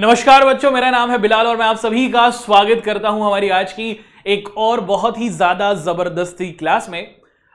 नमस्कार बच्चों मेरा नाम है बिलाल और मैं आप सभी का स्वागत करता हूं हमारी आज की एक और बहुत ही ज्यादा जबरदस्ती क्लास में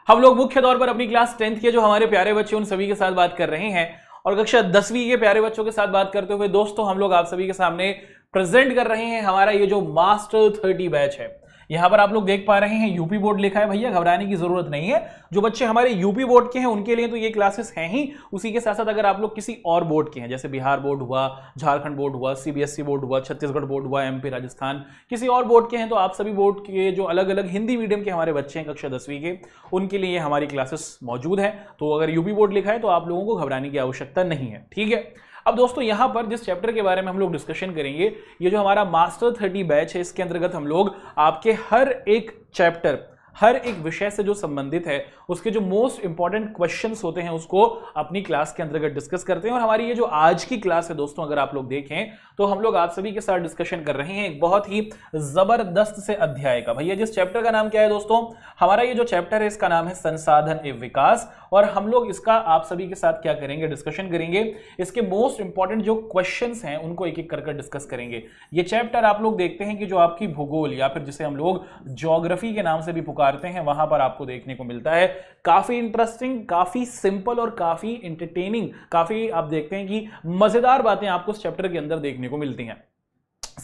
हम लोग मुख्य तौर पर अपनी क्लास टेंथ के जो हमारे प्यारे बच्चे उन सभी के साथ बात कर रहे हैं और कक्षा दसवीं के प्यारे बच्चों के साथ बात करते हुए दोस्तों हम लोग आप सभी के सामने प्रेजेंट कर रहे हैं हमारा ये जो मास्टर थर्टी बैच है यहां पर आप लोग देख पा रहे हैं यूपी बोर्ड लिखा है भैया घबराने की जरूरत नहीं है जो बच्चे हमारे यूपी बोर्ड के हैं उनके लिए तो ये क्लासेस हैं ही उसी के साथ साथ अगर आप लोग किसी और बोर्ड के हैं जैसे बिहार बोर्ड हुआ झारखंड बोर्ड हुआ सीबीएसई बोर्ड हुआ छत्तीसगढ़ बोर्ड हुआ एमपी राजस्थान किसी और बोर्ड के हैं तो आप सभी बोर्ड के जो अलग अलग हिंदी मीडियम के हमारे बच्चे हैं कक्षा दसवीं के उनके लिए हमारी क्लासेस मौजूद है तो अगर यूपी बोर्ड लिखा है तो आप लोगों को घबराने की आवश्यकता नहीं है ठीक है अब दोस्तों यहाँ पर जिस चैप्टर के बारे में हम लोग डिस्कशन करेंगे ये जो हमारा मास्टर थर्टी बैच है इसके अंतर्गत हम लोग आपके हर एक चैप्टर हर एक विषय से जो संबंधित है उसके जो मोस्ट इंपॉर्टेंट क्वेश्चंस होते हैं उसको अपनी क्लास के अंतर्गत डिस्कस करते हैं और हमारी ये जो आज की क्लास है दोस्तों अगर आप लोग देखें तो हम लोग आप सभी के साथ डिस्कशन कर रहे हैं एक बहुत ही जबरदस्त से अध्याय का भैया जिस चैप्टर का नाम क्या है दोस्तों हमारा ये जो चैप्टर है इसका नाम है संसाधन एवं विकास और हम लोग इसका आप सभी के साथ क्या करेंगे डिस्कशन करेंगे इसके मोस्ट इंपॉर्टेंट जो क्वेश्चन हैं उनको एक एक कर डिस्कस करेंगे ये चैप्टर आप लोग देखते हैं कि जो आपकी भूगोल या फिर जिसे हम लोग ज्योग्राफी के नाम से भी पुकार पुकारते हैं वहां पर आपको देखने को मिलता है काफी इंटरेस्टिंग काफी सिंपल और काफी इंटरटेनिंग काफी आप देखते हैं कि मजेदार बातें आपको इस चैप्टर के अंदर देखने को मिलती हैं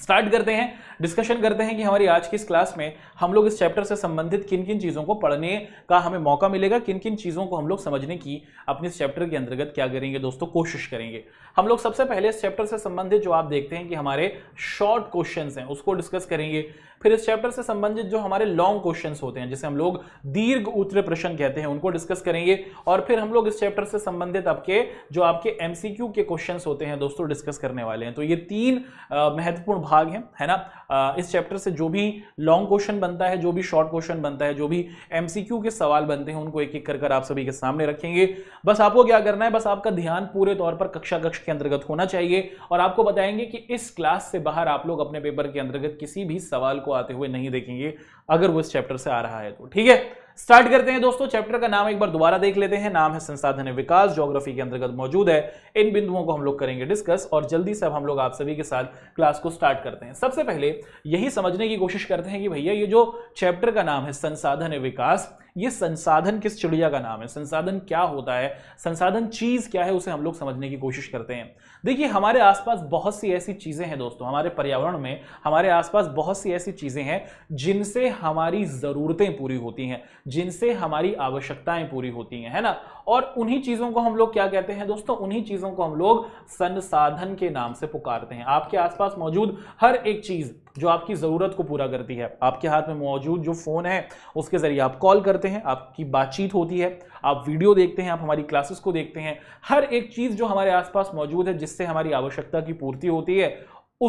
स्टार्ट करते हैं डिस्कशन करते हैं कि हमारी आज की इस क्लास में हम लोग इस चैप्टर से संबंधित किन किन चीज़ों को पढ़ने का हमें मौका मिलेगा किन किन चीज़ों को हम लोग समझने की अपने इस चैप्टर के अंतर्गत क्या करेंगे दोस्तों कोशिश करेंगे हम लोग सबसे पहले इस चैप्टर से संबंधित जो आप देखते हैं कि हमारे शॉर्ट क्वेश्चन हैं उसको डिस्कस करेंगे फिर इस चैप्टर से संबंधित जो हमारे लॉन्ग क्वेश्चन होते हैं जिसे हम लोग दीर्घ उत्तर प्रश्न कहते हैं उनको डिस्कस करेंगे और फिर हम लोग इस चैप्टर से संबंधित आपके जो आपके एमसीक्यू के क्वेश्चन होते हैं दोस्तों डिस्कस करने वाले हैं तो ये तीन महत्वपूर्ण भाग हैं है ना आ, इस चैप्टर से जो भी लॉन्ग क्वेश्चन बनता है जो भी शॉर्ट क्वेश्चन बनता है जो भी एमसीक्यू के सवाल बनते हैं उनको एक एक कर कर आप सभी के सामने रखेंगे बस आपको क्या करना है बस आपका ध्यान पूरे तौर पर कक्षा कक्ष के अंतर्गत होना चाहिए और आपको बताएंगे कि इस क्लास से बाहर आप लोग अपने पेपर के अंतर्गत किसी भी सवाल को आपको आते हुए नहीं देखेंगे अगर वो इस चैप्टर से आ रहा है तो ठीक है स्टार्ट करते हैं दोस्तों चैप्टर का नाम एक बार दोबारा देख लेते हैं नाम है संसाधन विकास ज्योग्राफी के अंतर्गत मौजूद है इन बिंदुओं को हम लोग करेंगे डिस्कस और जल्दी से अब हम लोग आप सभी के साथ क्लास को स्टार्ट करते हैं सबसे पहले यही समझने की कोशिश करते हैं कि भैया ये जो चैप्टर का नाम है संसाधन विकास ये संसाधन किस चिड़िया का नाम है संसाधन क्या होता है संसाधन चीज़ क्या है उसे हम लोग समझने की कोशिश करते हैं देखिए हमारे आसपास बहुत सी ऐसी चीज़ें हैं दोस्तों हमारे पर्यावरण में हमारे आसपास बहुत सी ऐसी चीज़ें हैं जिनसे हमारी ज़रूरतें पूरी होती हैं जिनसे हमारी आवश्यकताएं पूरी होती हैं है ना और उन्हीं चीज़ों को हम लोग क्या कहते हैं दोस्तों उन्हीं चीज़ों को हम लोग संसाधन के नाम से पुकारते हैं आपके आसपास मौजूद हर एक चीज़ जो आपकी ज़रूरत को पूरा करती है आपके हाथ में मौजूद जो फ़ोन है उसके ज़रिए आप कॉल करते हैं आपकी बातचीत होती है आप वीडियो देखते हैं आप हमारी क्लासेस को देखते हैं हर एक चीज़ जो हमारे आसपास मौजूद है जिससे हमारी आवश्यकता की पूर्ति होती है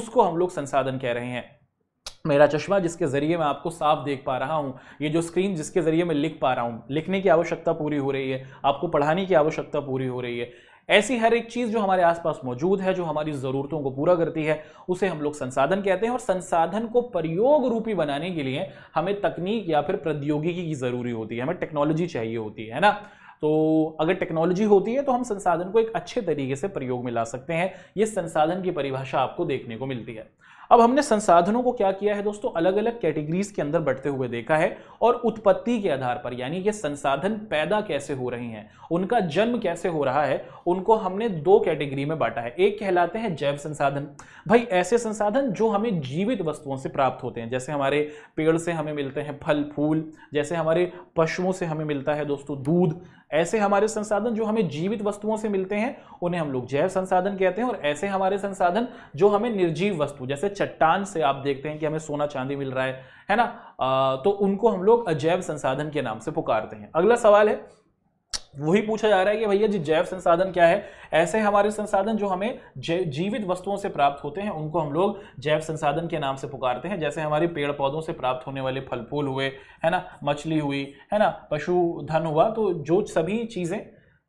उसको हम लोग संसाधन कह रहे हैं मेरा चश्मा जिसके ज़रिए मैं आपको साफ देख पा रहा हूँ ये जो स्क्रीन जिसके ज़रिए मैं लिख पा रहा हूँ लिखने की आवश्यकता पूरी हो रही है आपको पढ़ाने की आवश्यकता पूरी हो रही है ऐसी हर एक चीज़ जो हमारे आसपास मौजूद है जो हमारी ज़रूरतों को पूरा करती है उसे हम लोग संसाधन कहते हैं और संसाधन को प्रयोग रूपी बनाने के लिए हमें तकनीक या फिर प्रौद्योगिकी की ज़रूरी होती है हमें टेक्नोलॉजी चाहिए होती है ना तो अगर टेक्नोलॉजी होती है तो हम संसाधन को एक अच्छे तरीके से प्रयोग में ला सकते हैं ये संसाधन की परिभाषा आपको देखने को मिलती है अब हमने संसाधनों को क्या किया है दोस्तों अलग अलग कैटेगरीज के अंदर बढ़ते हुए देखा है और उत्पत्ति के आधार पर यानी कि संसाधन पैदा कैसे हो रहे हैं उनका जन्म कैसे हो रहा है उनको हमने दो कैटेगरी में बांटा है एक कहलाते हैं जैव संसाधन भाई ऐसे संसाधन जो हमें जीवित वस्तुओं से प्राप्त होते हैं जैसे हमारे पेड़ से हमें मिलते हैं फल फूल जैसे हमारे पशुओं से हमें मिलता है दोस्तों दूध ऐसे हमारे संसाधन जो हमें जीवित वस्तुओं से मिलते हैं उन्हें हम लोग जैव संसाधन कहते हैं और ऐसे हमारे संसाधन जो हमें निर्जीव वस्तु जैसे चट्टान से आप देखते हैं कि हमें सोना चांदी मिल रहा है है ना आ, तो उनको हम लोग अजैव संसाधन के नाम से पुकारते हैं अगला सवाल है वही पूछा जा रहा है कि भैया जी जैव संसाधन क्या है ऐसे हमारे संसाधन जो हमें जीवित वस्तुओं से प्राप्त होते हैं उनको हम लोग जैव संसाधन के नाम से पुकारते हैं जैसे हमारे पेड़ पौधों से प्राप्त होने वाले फल फूल हुए है ना मछली हुई है ना पशु धन हुआ तो जो सभी चीज़ें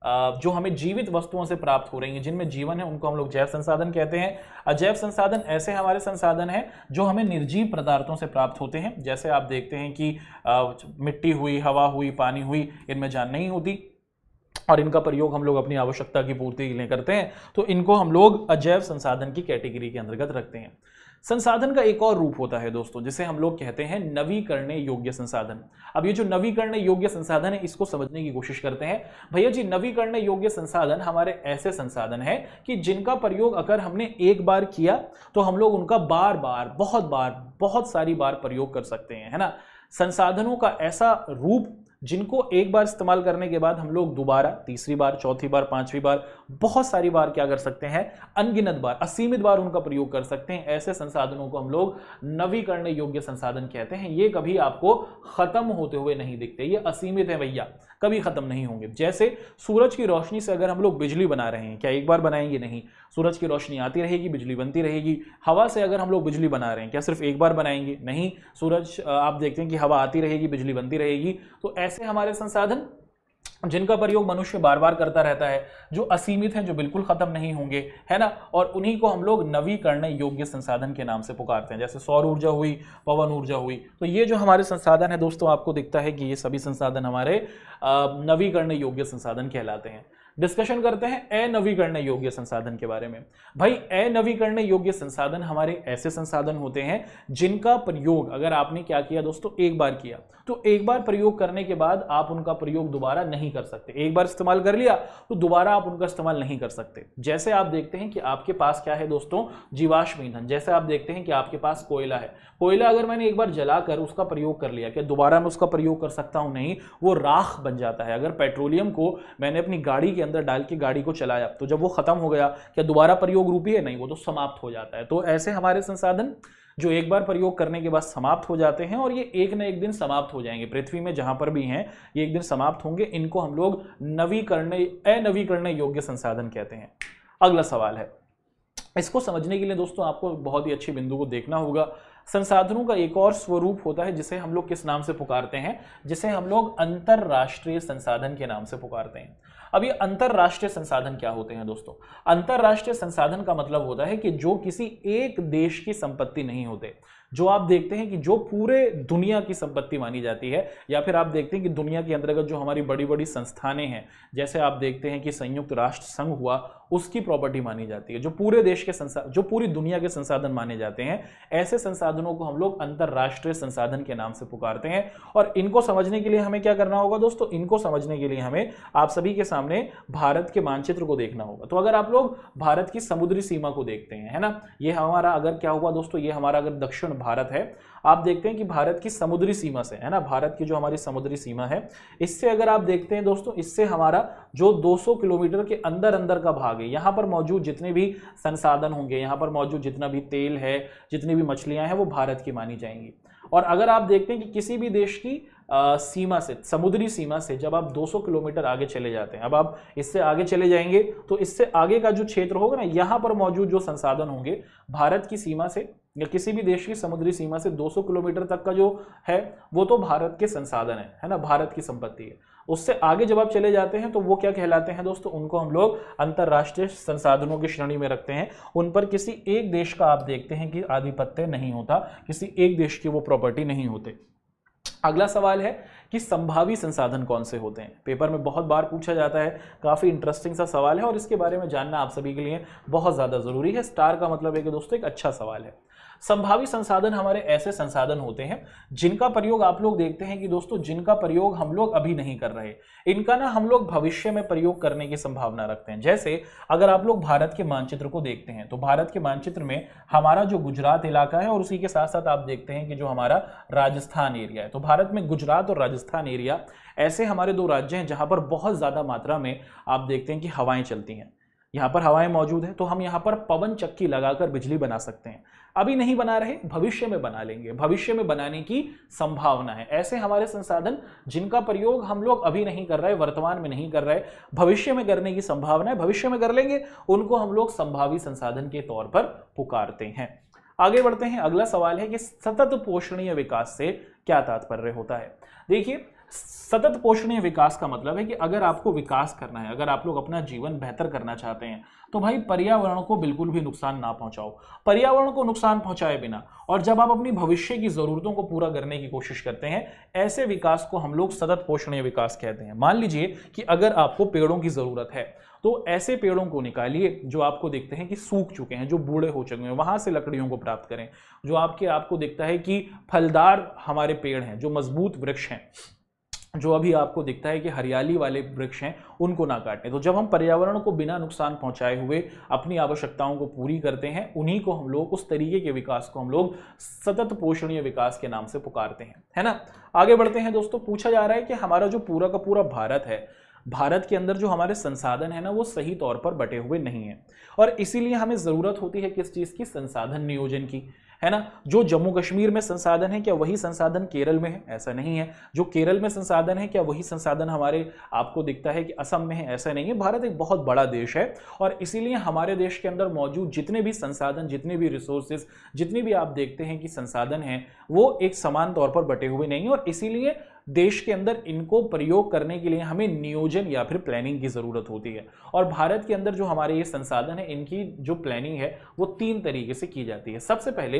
जो हमें जीवित वस्तुओं से प्राप्त हो रही हैं जिनमें जीवन है उनको हम लोग जैव संसाधन कहते हैं अजैव संसाधन ऐसे हमारे संसाधन हैं जो हमें निर्जीव पदार्थों से प्राप्त होते हैं जैसे आप देखते हैं कि मिट्टी हुई हवा हुई पानी हुई इनमें जान नहीं होती और इनका प्रयोग हम लोग अपनी आवश्यकता की पूर्ति के लिए करते हैं तो इनको हम लोग अजैव संसाधन की कैटेगरी के अंतर्गत रखते हैं संसाधन का एक और रूप होता है दोस्तों जिसे हम लोग कहते हैं नवीकरण योग्य संसाधन अब ये जो नवीकरण योग्य संसाधन है इसको समझने की कोशिश करते हैं भैया जी नवीकरण योग्य संसाधन हमारे ऐसे संसाधन है कि जिनका प्रयोग अगर हमने एक बार किया तो हम लोग उनका बार बार बहुत बार बहुत सारी बार प्रयोग कर सकते हैं है ना संसाधनों का ऐसा रूप जिनको एक बार इस्तेमाल करने के बाद हम लोग दोबारा तीसरी बार चौथी बार पांचवी बार बहुत सारी बार क्या कर सकते हैं अनगिनत बार असीमित बार उनका प्रयोग कर सकते हैं ऐसे संसाधनों को हम लोग नवीकरण योग्य संसाधन कहते हैं ये कभी आपको खत्म होते हुए नहीं दिखते ये असीमित है भैया कभी खत्म नहीं होंगे जैसे सूरज की रोशनी से अगर हम लोग बिजली बना रहे हैं क्या एक बार बनाएंगे नहीं सूरज की रोशनी आती रहेगी बिजली बनती रहेगी हवा से अगर हम लोग बिजली बना रहे हैं क्या सिर्फ एक बार बनाएंगे नहीं सूरज आप देखते हैं कि हवा आती रहेगी बिजली बनती रहेगी तो ऐसे ऐसे हमारे संसाधन जिनका प्रयोग मनुष्य बार बार करता रहता है जो असीमित हैं जो बिल्कुल ख़त्म नहीं होंगे है ना और उन्हीं को हम लोग नवीकरण योग्य संसाधन के नाम से पुकारते हैं जैसे सौर ऊर्जा हुई पवन ऊर्जा हुई तो ये जो हमारे संसाधन है दोस्तों आपको दिखता है कि ये सभी संसाधन हमारे नवीकरण योग्य संसाधन कहलाते हैं डिस्कशन करते हैं अनवीकरण योग्य संसाधन के बारे में भाई अनवीकरण योग्य संसाधन हमारे ऐसे संसाधन होते हैं जिनका प्रयोग अगर आपने क्या किया दोस्तों एक बार किया तो एक बार प्रयोग करने के बाद आप उनका प्रयोग दोबारा नहीं कर सकते एक बार इस्तेमाल कर लिया तो दोबारा आप उनका इस्तेमाल नहीं कर सकते जैसे आप देखते हैं कि आपके पास क्या है दोस्तों जीवाश्म ईंधन जैसे आप देखते हैं कि आपके पास कोयला है कोयला अगर मैंने एक बार जलाकर उसका प्रयोग कर लिया क्या दोबारा मैं उसका प्रयोग कर सकता हूं नहीं वो राख बन जाता है अगर पेट्रोलियम को मैंने अपनी गाड़ी के के अंदर डाल के गाड़ी को चलाया तो जब वो खत्म हो गया क्या दोबारा प्रयोग रूपी है नहीं वो तो समाप्त हो जाता है तो ऐसे हमारे संसाधन जो एक बार प्रयोग करने के बाद समाप्त हो जाते हैं और ये एक न एक दिन समाप्त हो जाएंगे पृथ्वी में जहां पर भी हैं ये एक दिन समाप्त होंगे इनको हम लोग नवीकरण अनवीकरण योग्य संसाधन कहते हैं अगला सवाल है इसको समझने के लिए दोस्तों आपको बहुत ही अच्छे बिंदु को देखना होगा संसाधनों का एक और स्वरूप होता है जिसे हम लोग किस नाम से पुकारते हैं जिसे हम लोग अंतर्राष्ट्रीय संसाधन के नाम से पुकारते हैं अब ये अंतर्राष्ट्रीय संसाधन क्या होते हैं दोस्तों अंतरराष्ट्रीय संसाधन का मतलब होता है कि जो किसी एक देश की संपत्ति नहीं होते जो आप देखते हैं कि जो पूरे दुनिया की संपत्ति मानी जाती है या फिर आप देखते हैं कि दुनिया के अंतर्गत जो हमारी बड़ी बड़ी संस्थानें हैं जैसे आप देखते हैं कि संयुक्त राष्ट्र संघ हुआ उसकी प्रॉपर्टी मानी जाती है जो पूरे देश के संसाधन जो पूरी दुनिया के संसाधन माने जाते हैं ऐसे संसाधनों को हम लोग अंतर्राष्ट्रीय संसाधन के नाम से पुकारते हैं और इनको समझने के लिए हमें क्या करना होगा दोस्तों इनको समझने के लिए हमें आप सभी के सामने भारत के मानचित्र को देखना होगा तो अगर आप लोग भारत की समुद्री सीमा को देखते हैं है ना ये हमारा अगर क्या हुआ दोस्तों ये हमारा अगर दक्षिण भारत है आप देखते हैं कि भारत की समुद्री सीमा से है ना भारत की जो हमारी समुद्री सीमा है इससे अगर आप देखते हैं दोस्तों इससे हमारा जो 200 किलोमीटर के अंदर अंदर का भाग है यहाँ पर मौजूद जितने भी संसाधन होंगे यहाँ पर मौजूद जितना भी तेल है जितनी भी मछलियाँ हैं वो भारत की मानी जाएंगी और अगर आप देखते हैं कि किसी भी देश की आ, सीमा से समुद्री सीमा से जब आप 200 किलोमीटर आगे चले जाते हैं अब आप इससे आगे चले जाएंगे तो इससे आगे का जो क्षेत्र होगा ना यहाँ पर मौजूद जो संसाधन होंगे भारत की सीमा से या किसी भी देश की समुद्री सीमा से 200 किलोमीटर तक का जो है वो तो भारत के संसाधन है है ना भारत की संपत्ति है उससे आगे जब आप चले जाते हैं तो वो क्या कहलाते हैं दोस्तों उनको हम लोग अंतर्राष्ट्रीय संसाधनों की श्रेणी में रखते हैं उन पर किसी एक देश का आप देखते हैं कि आधिपत्य नहीं होता किसी एक देश की वो प्रॉपर्टी नहीं होते अगला सवाल है कि संभावी संसाधन कौन से होते हैं पेपर में बहुत बार पूछा जाता है काफ़ी इंटरेस्टिंग सा सवाल है और इसके बारे में जानना आप सभी के लिए बहुत ज़्यादा ज़रूरी है स्टार का मतलब है कि दोस्तों एक अच्छा सवाल है संभावी संसाधन हमारे ऐसे संसाधन होते हैं जिनका प्रयोग आप लोग देखते हैं कि दोस्तों जिनका प्रयोग हम लोग अभी नहीं कर रहे इनका ना हम लोग भविष्य में प्रयोग करने की संभावना रखते हैं जैसे अगर आप लोग भारत के मानचित्र को देखते हैं तो भारत के मानचित्र में हमारा जो गुजरात इलाका है और उसी के साथ साथ आप देखते हैं कि जो हमारा राजस्थान एरिया है तो भारत में गुजरात और राजस्थान एरिया ऐसे हमारे दो राज्य हैं जहां पर बहुत ज़्यादा मात्रा में आप देखते हैं कि हवाएं चलती हैं यहाँ पर हवाएं मौजूद हैं तो हम यहाँ पर पवन चक्की लगाकर बिजली बना सकते हैं अभी नहीं बना रहे भविष्य में बना लेंगे भविष्य में बनाने की संभावना है ऐसे हमारे संसाधन जिनका प्रयोग हम लोग अभी नहीं कर रहे वर्तमान में नहीं कर रहे भविष्य में करने की संभावना है भविष्य में कर लेंगे उनको हम लोग संभावी संसाधन के तौर पर पुकारते हैं आगे बढ़ते हैं अगला सवाल है कि सतत पोषणीय विकास से क्या तात्पर्य होता है देखिए सतत पोषणीय विकास का मतलब है कि अगर आपको विकास करना है अगर आप लोग अपना जीवन बेहतर करना चाहते हैं तो भाई पर्यावरण को बिल्कुल भी नुकसान ना पहुंचाओ पर्यावरण को नुकसान पहुंचाए बिना और जब आप अपनी भविष्य की जरूरतों को पूरा करने की कोशिश करते हैं ऐसे विकास को हम लोग सतत पोषणीय विकास कहते हैं मान लीजिए कि अगर आपको पेड़ों की जरूरत है तो ऐसे पेड़ों को निकालिए जो आपको देखते हैं कि सूख चुके हैं जो बूढ़े हो चुके हैं वहां से लकड़ियों को प्राप्त करें जो आपके आपको देखता है कि फलदार हमारे पेड़ हैं जो मजबूत वृक्ष हैं जो अभी आपको दिखता है कि हरियाली वाले वृक्ष हैं उनको ना काटें तो जब हम पर्यावरण को बिना नुकसान पहुंचाए हुए अपनी आवश्यकताओं को पूरी करते हैं उन्हीं को हम लोग उस तरीके के विकास को हम लोग सतत पोषणीय विकास के नाम से पुकारते हैं है ना आगे बढ़ते हैं दोस्तों पूछा जा रहा है कि हमारा जो पूरा का पूरा भारत है भारत के अंदर जो हमारे संसाधन है ना वो सही तौर पर बटे हुए नहीं है और इसीलिए हमें ज़रूरत होती है किस चीज़ की संसाधन नियोजन की है ना जो जम्मू कश्मीर में संसाधन है क्या वही संसाधन केरल में है ऐसा नहीं है जो केरल में संसाधन है क्या वही संसाधन हमारे आपको दिखता है कि असम में है ऐसा नहीं है भारत एक बहुत बड़ा देश है और इसीलिए हमारे देश के अंदर मौजूद जितने भी संसाधन जितने भी रिसोर्सेज जितने भी आप देखते हैं कि संसाधन हैं वो एक समान तौर पर बटे हुए नहीं और इसीलिए देश के अंदर इनको प्रयोग करने के लिए हमें नियोजन या फिर प्लानिंग की ज़रूरत होती है और भारत के अंदर जो हमारे ये संसाधन है इनकी जो प्लानिंग है वो तीन तरीके से की जाती है सबसे पहले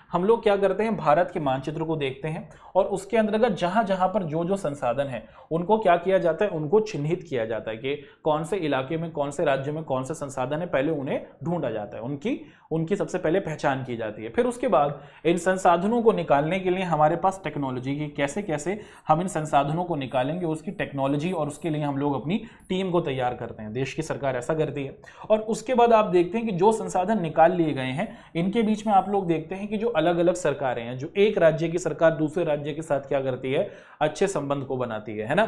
हम लोग क्या करते हैं भारत के मानचित्र को देखते हैं और उसके अंतर्गत जहाँ जहाँ पर जो जो संसाधन है उनको क्या किया जाता है उनको चिन्हित किया जाता है कि कौन से इलाके में कौन से राज्य में कौन से संसाधन है पहले उन्हें ढूंढा जाता है उनकी उनकी सबसे पहले पहचान की जाती है फिर उसके बाद इन संसाधनों को निकालने के लिए हमारे पास टेक्नोलॉजी की कैसे कैसे हम इन संसाधनों को निकालेंगे उसकी टेक्नोलॉजी और उसके लिए हम लोग अपनी टीम को तैयार करते हैं देश की सरकार ऐसा करती है और उसके बाद आप देखते हैं कि जो संसाधन निकाल लिए गए हैं इनके बीच में आप लोग देखते हैं कि जो अलग अलग सरकारें हैं जो एक राज्य की सरकार दूसरे राज्य के साथ क्या करती है अच्छे संबंध को बनाती है है ना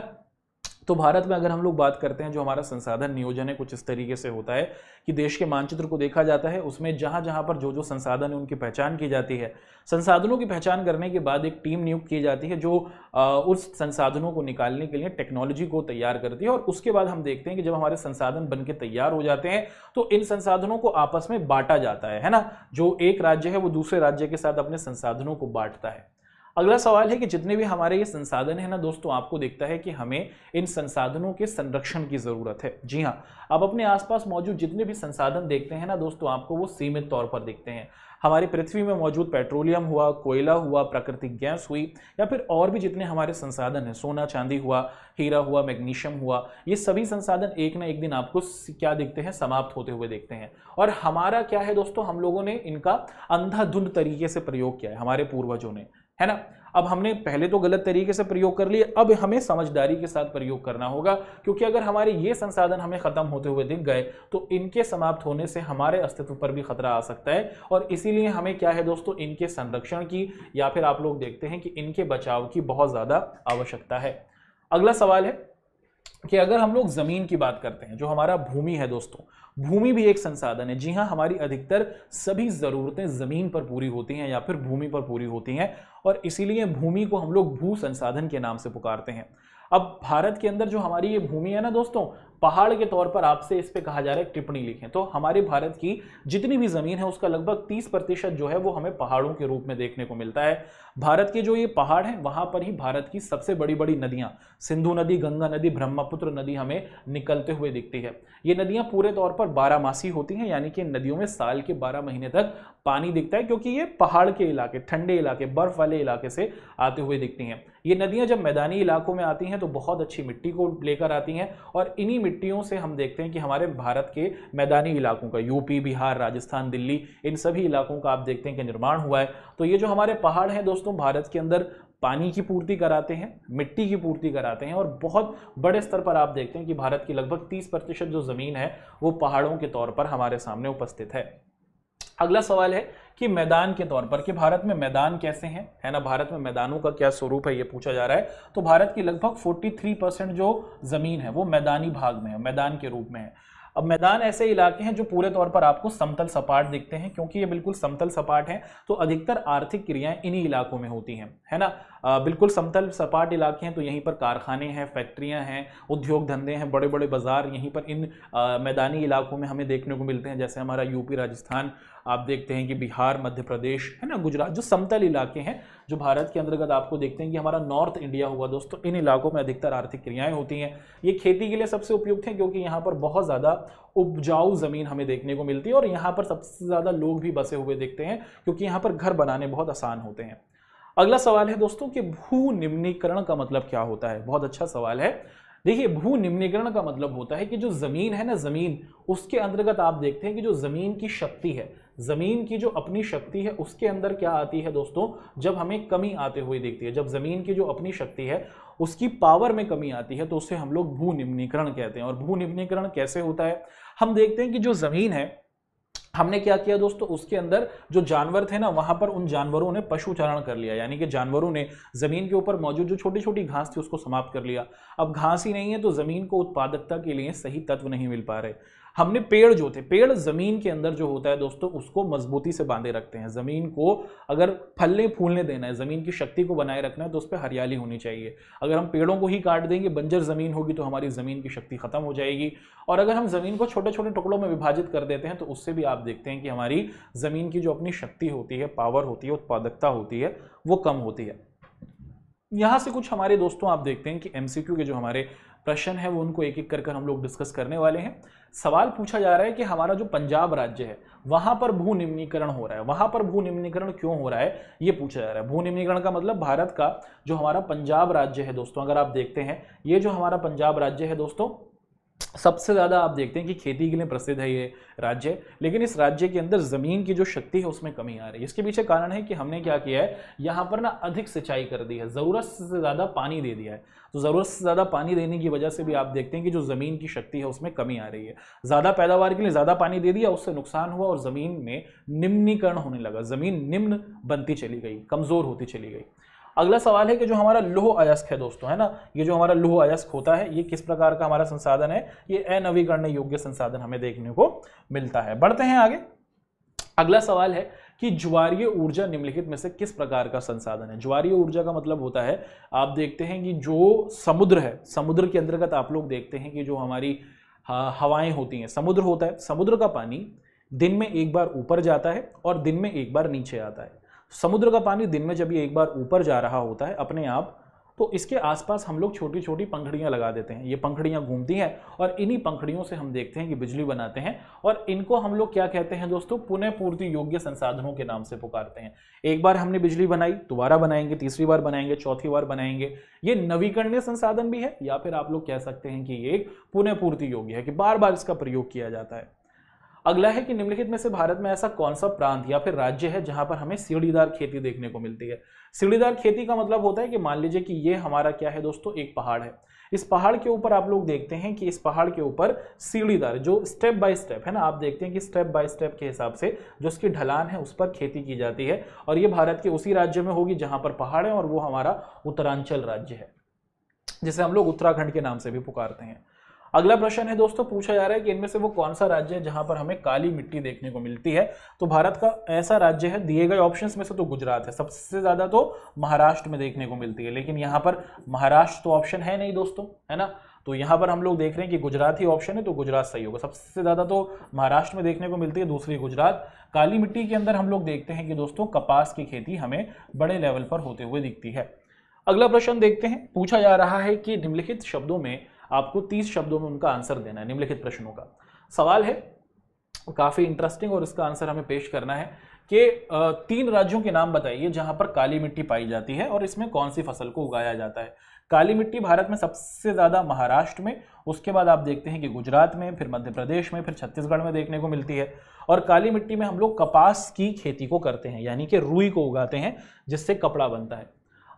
तो भारत में अगर हम लोग बात करते हैं जो हमारा संसाधन नियोजन है कुछ इस तरीके से होता है कि देश के मानचित्र को देखा जाता है उसमें जहाँ जहाँ पर जो जो संसाधन है उनकी पहचान की जाती है संसाधनों की पहचान करने के बाद एक टीम नियुक्त की जाती है जो उस संसाधनों को निकालने के लिए टेक्नोलॉजी को तैयार करती है और उसके बाद हम देखते हैं कि जब हमारे संसाधन बन के तैयार हो जाते हैं तो इन संसाधनों को आपस में बांटा जाता है है ना जो एक राज्य है वो दूसरे राज्य के साथ अपने संसाधनों को बांटता है अगला सवाल है कि जितने भी हमारे ये संसाधन है ना दोस्तों आपको देखता है कि हमें इन संसाधनों के संरक्षण की ज़रूरत है जी हाँ आप अपने आसपास मौजूद जितने भी संसाधन देखते हैं ना दोस्तों आपको वो सीमित तौर पर देखते हैं हमारी पृथ्वी में मौजूद पेट्रोलियम हुआ कोयला हुआ प्राकृतिक गैस हुई या फिर और भी जितने हमारे संसाधन हैं सोना चांदी हुआ हीरा हुआ मैग्नीशियम हुआ ये सभी संसाधन एक ना एक दिन आपको क्या देखते हैं समाप्त होते हुए देखते हैं और हमारा क्या है दोस्तों हम लोगों ने इनका अंधाधुंध तरीके से प्रयोग किया है हमारे पूर्वजों ने है ना अब हमने पहले तो गलत तरीके से प्रयोग कर लिए अब हमें समझदारी के साथ प्रयोग करना होगा क्योंकि अगर हमारे ये संसाधन हमें खत्म होते हुए दिख गए तो इनके समाप्त होने से हमारे अस्तित्व पर भी खतरा आ सकता है और इसीलिए हमें क्या है दोस्तों इनके संरक्षण की या फिर आप लोग देखते हैं कि इनके बचाव की बहुत ज़्यादा आवश्यकता है अगला सवाल है कि अगर हम लोग ज़मीन की बात करते हैं जो हमारा भूमि है दोस्तों भूमि भी एक संसाधन है जी हाँ हमारी अधिकतर सभी ज़रूरतें ज़मीन पर पूरी होती हैं या फिर भूमि पर पूरी होती हैं और इसीलिए भूमि को हम लोग भू संसाधन के नाम से पुकारते हैं अब भारत के अंदर जो हमारी ये भूमि है ना दोस्तों पहाड़ के तौर पर आपसे इस पे कहा जा रहा है टिप्पणी लिखें तो हमारे भारत की जितनी भी जमीन है उसका लगभग 30 प्रतिशत जो है वो हमें पहाड़ों के रूप में देखने को मिलता है भारत के जो ये पहाड़ हैं वहां पर ही भारत की सबसे बड़ी बड़ी नदियां सिंधु नदी गंगा नदी ब्रह्मपुत्र नदी हमें निकलते हुए दिखती है ये नदियां पूरे तौर पर बारामासी होती हैं यानी कि नदियों में साल के बारह महीने तक पानी दिखता है क्योंकि ये पहाड़ के इलाके ठंडे इलाके बर्फ वाले इलाके से आते हुए दिखती हैं ये नदियां जब मैदानी इलाकों में आती हैं तो बहुत अच्छी मिट्टी को लेकर आती हैं और इन्हीं मिट्टियों से हम देखते हैं कि हमारे भारत के मैदानी इलाकों का यूपी बिहार राजस्थान दिल्ली इन सभी इलाकों का आप देखते हैं कि निर्माण हुआ है तो ये जो हमारे पहाड़ हैं दोस्तों भारत के अंदर पानी की पूर्ति कराते हैं मिट्टी की पूर्ति कराते हैं और बहुत बड़े स्तर पर आप देखते हैं कि भारत की लगभग 30 प्रतिशत जो ज़मीन है वो पहाड़ों के तौर पर हमारे सामने उपस्थित है अगला सवाल है कि मैदान के तौर पर कि भारत में मैदान कैसे हैं है ना भारत में मैदानों का क्या स्वरूप है ये पूछा जा रहा है तो भारत की लगभग 43 परसेंट जो ज़मीन है वो मैदानी भाग में है मैदान के रूप में है अब मैदान ऐसे इलाके हैं जो पूरे तौर पर आपको समतल सपाट दिखते हैं क्योंकि ये बिल्कुल समतल सपाट हैं तो अधिकतर आर्थिक क्रियाएं इन्हीं इलाकों में होती हैं है ना बिल्कुल समतल सपाट इलाके हैं तो यहीं पर कारखाने हैं फैक्ट्रियाँ हैं उद्योग धंधे हैं बड़े बड़े बाज़ार यहीं पर इन मैदानी इलाकों में हमें देखने को मिलते हैं जैसे हमारा यूपी राजस्थान आप देखते हैं कि बिहार मध्य प्रदेश है ना गुजरात जो समतल इलाके हैं जो भारत के अंतर्गत आपको देखते हैं कि हमारा नॉर्थ इंडिया हुआ दोस्तों इन इलाकों में अधिकतर आर्थिक क्रियाएं होती हैं ये खेती के लिए सबसे उपयुक्त हैं क्योंकि यहाँ पर बहुत ज़्यादा उपजाऊ ज़मीन हमें देखने को मिलती है और यहाँ पर सबसे ज़्यादा लोग भी बसे हुए देखते हैं क्योंकि यहाँ पर घर बनाने बहुत आसान होते हैं अगला सवाल है दोस्तों कि भू निम्नीकरण का मतलब क्या होता है बहुत अच्छा सवाल है देखिए भू निम्नीकरण का मतलब होता है कि जो ज़मीन है ना ज़मीन उसके अंतर्गत आप देखते हैं कि जो ज़मीन की शक्ति है ज़मीन की जो अपनी शक्ति है उसके अंदर क्या आती है दोस्तों जब हमें कमी आते हुए देखती है जब ज़मीन की जो अपनी शक्ति है उसकी पावर में कमी आती है तो उसे हम लोग भू निम्नीकरण कहते हैं और भू निम्नीकरण कैसे होता है हम देखते हैं कि जो ज़मीन है हमने क्या किया दोस्तों उसके अंदर जो जानवर थे ना वहां पर उन जानवरों ने पशु चारण कर लिया यानी कि जानवरों ने जमीन के ऊपर मौजूद जो छोटी छोटी घास थी उसको समाप्त कर लिया अब घास ही नहीं है तो जमीन को उत्पादकता के लिए सही तत्व नहीं मिल पा रहे हमने पेड़ जो थे पेड़ जमीन के अंदर जो होता है दोस्तों उसको मजबूती से बांधे रखते हैं जमीन को अगर फलने फूलने देना है जमीन की शक्ति को बनाए रखना है तो उस पर हरियाली होनी चाहिए अगर हम पेड़ों को ही काट देंगे बंजर जमीन होगी तो हमारी जमीन की शक्ति खत्म हो जाएगी और अगर हम जमीन को छोटे छोटे टुकड़ों में विभाजित कर देते हैं तो उससे भी आप देखते हैं कि हमारी जमीन की जो अपनी शक्ति होती है पावर होती है उत्पादकता होती है वो कम होती है यहाँ से कुछ हमारे दोस्तों आप देखते हैं कि एमसीक्यू के जो हमारे प्रश्न है वो उनको एक एक कर हम लोग डिस्कस करने वाले हैं सवाल पूछा जा रहा है कि हमारा जो पंजाब राज्य है वहां पर भू निम्नीकरण हो रहा है वहां पर भू निम्नीकरण क्यों हो रहा है ये पूछा जा रहा है भू निम्नीकरण का मतलब भारत का जो हमारा पंजाब राज्य है दोस्तों अगर आप देखते हैं ये जो हमारा पंजाब राज्य है दोस्तों सबसे ज़्यादा आप देखते हैं कि खेती के लिए प्रसिद्ध है ये राज्य लेकिन इस राज्य के अंदर ज़मीन की जो शक्ति है उसमें कमी आ रही है इसके पीछे कारण है कि हमने क्या किया है यहाँ पर ना अधिक सिंचाई कर दी है ज़रूरत से ज़्यादा पानी दे दिया है तो ज़रूरत से ज़्यादा पानी देने की वजह से भी आप देखते हैं कि जो ज़मीन की शक्ति है उसमें कमी आ रही है ज़्यादा पैदावार के लिए ज़्यादा पानी दे दिया उससे नुकसान हुआ और ज़मीन में निम्नीकरण होने लगा ज़मीन निम्न बनती चली गई कमज़ोर होती चली गई अगला सवाल है कि जो हमारा लोह अयस्क है दोस्तों है ना ये जो हमारा लोह अयस्क होता है ये किस प्रकार का हमारा संसाधन है ये अनवीकरण योग्य संसाधन हमें देखने को मिलता है बढ़ते हैं आगे अगला सवाल है कि ज्वारीय ऊर्जा निम्नलिखित में से किस प्रकार का संसाधन है ज्वारीय ऊर्जा का मतलब होता है आप देखते हैं कि जो समुद्र है समुद्र के अंतर्गत आप लोग देखते हैं कि जो हमारी हवाएं होती हैं समुद्र होता है समुद्र का पानी दिन में एक बार ऊपर जाता है और दिन में एक बार नीचे आता है समुद्र का पानी दिन में जब ये एक बार ऊपर जा रहा होता है अपने आप तो इसके आसपास हम लोग छोटी छोटी पंखड़ियाँ लगा देते हैं ये पंखड़ियाँ घूमती हैं और इन्हीं पंखड़ियों से हम देखते हैं कि बिजली बनाते हैं और इनको हम लोग क्या कहते हैं दोस्तों पुनः पूर्ति योग्य संसाधनों के नाम से पुकारते हैं एक बार हमने बिजली बनाई दोबारा बनाएंगे तीसरी बार बनाएंगे चौथी बार बनाएंगे ये नवीकरणीय संसाधन भी है या फिर आप लोग कह सकते हैं कि ये एक पुनः पूर्ति योग्य है कि बार बार इसका प्रयोग किया जाता है अगला है कि निम्नलिखित में से भारत में ऐसा कौन सा प्रांत या फिर राज्य है जहां पर हमें सीढ़ीदार खेती देखने को मिलती है सीढ़ीदार खेती का मतलब होता है कि मान लीजिए कि ये हमारा क्या है दोस्तों एक पहाड़ है इस पहाड़ के ऊपर आप लोग देखते हैं कि इस पहाड़ के ऊपर सीढ़ीदार जो स्टेप बाय स्टेप है ना आप देखते हैं कि स्टेप बाय स्टेप के हिसाब से जो उसकी ढलान है उस पर खेती की जाती है और ये भारत के उसी राज्य में होगी जहां पर पहाड़ है और वो हमारा उत्तरांचल राज्य है जिसे हम लोग उत्तराखंड के नाम से भी पुकारते हैं अगला प्रश्न है दोस्तों पूछा जा रहा है कि इनमें से वो कौन सा राज्य है जहां पर हमें काली मिट्टी देखने को मिलती है तो भारत का ऐसा राज्य है दिए गए ऑप्शन में से तो गुजरात है सबसे ज्यादा तो महाराष्ट्र में देखने को मिलती है लेकिन यहाँ पर महाराष्ट्र तो ऑप्शन है नहीं दोस्तों है ना तो यहाँ पर हम लोग देख रहे हैं कि गुजरात ही ऑप्शन है तो गुजरात सही होगा सबसे ज़्यादा तो महाराष्ट्र में देखने को मिलती है दूसरी गुजरात काली मिट्टी के अंदर हम लोग देखते हैं कि दोस्तों कपास की खेती हमें बड़े लेवल पर होते हुए दिखती है अगला प्रश्न देखते हैं पूछा जा रहा है कि निम्नलिखित शब्दों में आपको तीस शब्दों में उनका आंसर देना है निम्नलिखित प्रश्नों का सवाल है काफ़ी इंटरेस्टिंग और इसका आंसर हमें पेश करना है कि तीन राज्यों के नाम बताइए जहां पर काली मिट्टी पाई जाती है और इसमें कौन सी फसल को उगाया जाता है काली मिट्टी भारत में सबसे ज़्यादा महाराष्ट्र में उसके बाद आप देखते हैं कि गुजरात में फिर मध्य प्रदेश में फिर छत्तीसगढ़ में देखने को मिलती है और काली मिट्टी में हम लोग कपास की खेती को करते हैं यानी कि रूई को उगाते हैं जिससे कपड़ा बनता है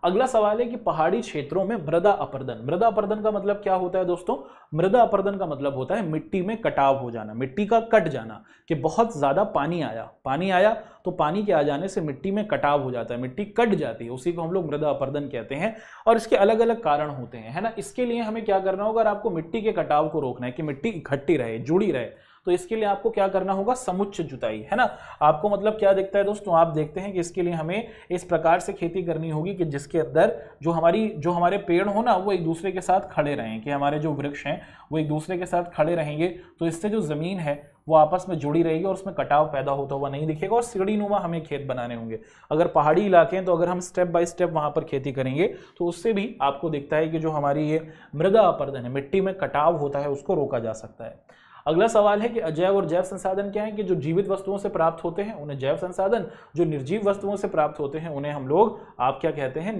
अगला सवाल है कि पहाड़ी क्षेत्रों में मृदा अपर्दन मृदा अपर्दन का मतलब क्या होता है दोस्तों मृदा अपर्दन का मतलब होता है मिट्टी में कटाव हो जाना मिट्टी का कट जाना कि बहुत ज़्यादा पानी आया पानी आया तो पानी के आ जाने से मिट्टी में कटाव हो जाता है मिट्टी कट जाती है उसी को हम लोग मृदा अपर्दन कहते हैं और इसके अलग अलग कारण होते हैं है ना इसके लिए हमें क्या करना होगा आपको मिट्टी के कटाव को रोकना है कि मिट्टी इकट्ठी रहे जुड़ी रहे तो इसके लिए आपको क्या करना होगा समुच्च जुताई है ना आपको मतलब क्या देखता है दोस्तों आप देखते हैं कि इसके लिए हमें इस प्रकार से खेती करनी होगी कि जिसके अंदर जो हमारी जो हमारे पेड़ हो ना वो एक दूसरे के साथ खड़े रहें कि हमारे जो वृक्ष हैं वो एक दूसरे के साथ खड़े रहेंगे तो इससे जो ज़मीन है वो आपस में जुड़ी रहेगी और उसमें कटाव पैदा होता हुआ नहीं दिखेगा और सीढ़ी नुमा हमें खेत बनाने होंगे अगर पहाड़ी इलाके हैं तो अगर हम स्टेप बाय स्टेप वहाँ पर खेती करेंगे तो उससे भी आपको दिखता है कि जो हमारी ये मृदा अपर्दन है मिट्टी में कटाव होता है उसको रोका जा सकता है अगला सवाल है कि अजैव और जैव संसाधन क्या है कि जो जीवित वस्तुओं से प्राप्त होते हैं उन्हें जैव संसाधन जो निर्जीव वस्तुओं से प्राप्त होते हैं उन्हें हम लोग आप क्या कहते हैं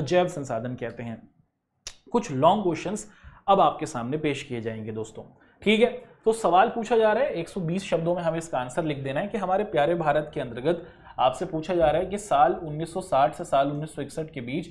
अजैव संसाधन कहते हैं कुछ लॉन्ग क्वेश्चंस अब आपके सामने पेश किए जाएंगे दोस्तों ठीक है तो सवाल पूछा जा रहा है 120 शब्दों में हमें इसका आंसर लिख देना है कि हमारे प्यारे भारत के अंतर्गत आपसे पूछा जा रहा है कि साल 1960 से साल 1961 के बीच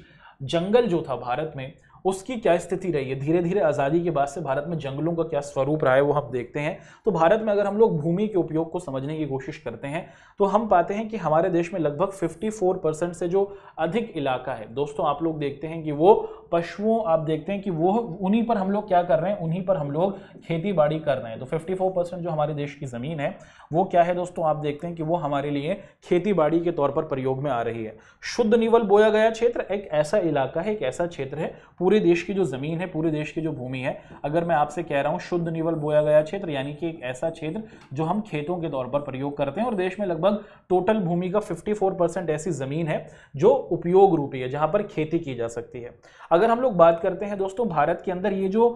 जंगल जो था भारत में उसकी क्या स्थिति रही है धीरे धीरे आज़ादी के बाद से भारत में जंगलों का क्या स्वरूप रहा है वो हम देखते हैं तो भारत में अगर हम लोग भूमि के उपयोग को समझने की कोशिश करते हैं तो हम पाते हैं कि हमारे देश में लगभग 54 परसेंट से जो अधिक इलाका है दोस्तों आप लोग देखते हैं कि वो पशुओं आप देखते हैं कि वो उन्हीं पर हम लोग क्या कर रहे हैं उन्हीं पर हम लोग खेती बाड़ी कर रहे हैं तो फिफ्टी परसेंट जो हमारे देश की ज़मीन है वो क्या है दोस्तों आप देखते हैं कि वो हमारे लिए खेती बाड़ी के तौर पर प्रयोग में आ रही है शुद्ध निवल बोया गया क्षेत्र एक ऐसा इलाका है एक ऐसा क्षेत्र है पूरे पूरे देश की जो ज़मीन है पूरे देश की जो भूमि है अगर मैं आपसे कह रहा हूँ शुद्ध निवल बोया गया क्षेत्र यानी कि एक ऐसा क्षेत्र जो हम खेतों के तौर पर प्रयोग करते हैं और देश में लगभग टोटल भूमि का 54 परसेंट ऐसी ज़मीन है जो उपयोग रूपी है जहाँ पर खेती की जा सकती है अगर हम लोग बात करते हैं दोस्तों भारत के अंदर ये जो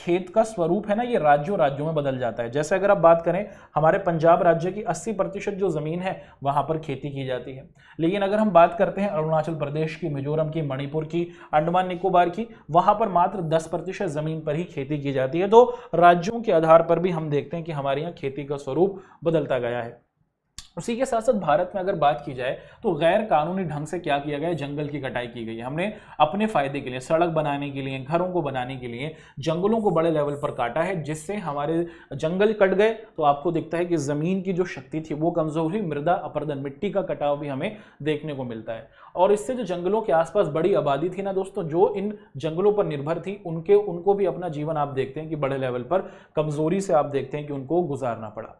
खेत का स्वरूप है ना ये राज्यों राज्यों में बदल जाता है जैसे अगर आप बात करें हमारे पंजाब राज्य की अस्सी जो ज़मीन है वहां पर खेती की जाती है लेकिन अगर हम बात करते हैं अरुणाचल प्रदेश की मिजोरम की मणिपुर की अंडमान निकोबार की वहां पर मात्र दस प्रतिशत ज़मीन पर ही खेती की जाती है तो राज्यों के आधार पर भी हम देखते हैं कि हमारे यहाँ खेती का स्वरूप बदलता गया है उसी के साथ साथ भारत में अगर बात की जाए तो गैर कानूनी ढंग से क्या किया गया जंगल की कटाई की गई हमने अपने फायदे के लिए सड़क बनाने के लिए घरों को बनाने के लिए जंगलों को बड़े लेवल पर काटा है जिससे हमारे जंगल कट गए तो आपको दिखता है कि ज़मीन की जो शक्ति थी वो कमज़ोर हुई मृदा अपर्दन मिट्टी का कटाव भी हमें देखने को मिलता है और इससे जो जंगलों के आसपास बड़ी आबादी थी ना दोस्तों जो इन जंगलों पर निर्भर थी उनके उनको भी अपना जीवन आप देखते हैं कि बड़े लेवल पर कमजोरी से आप देखते हैं कि उनको गुजारना पड़ा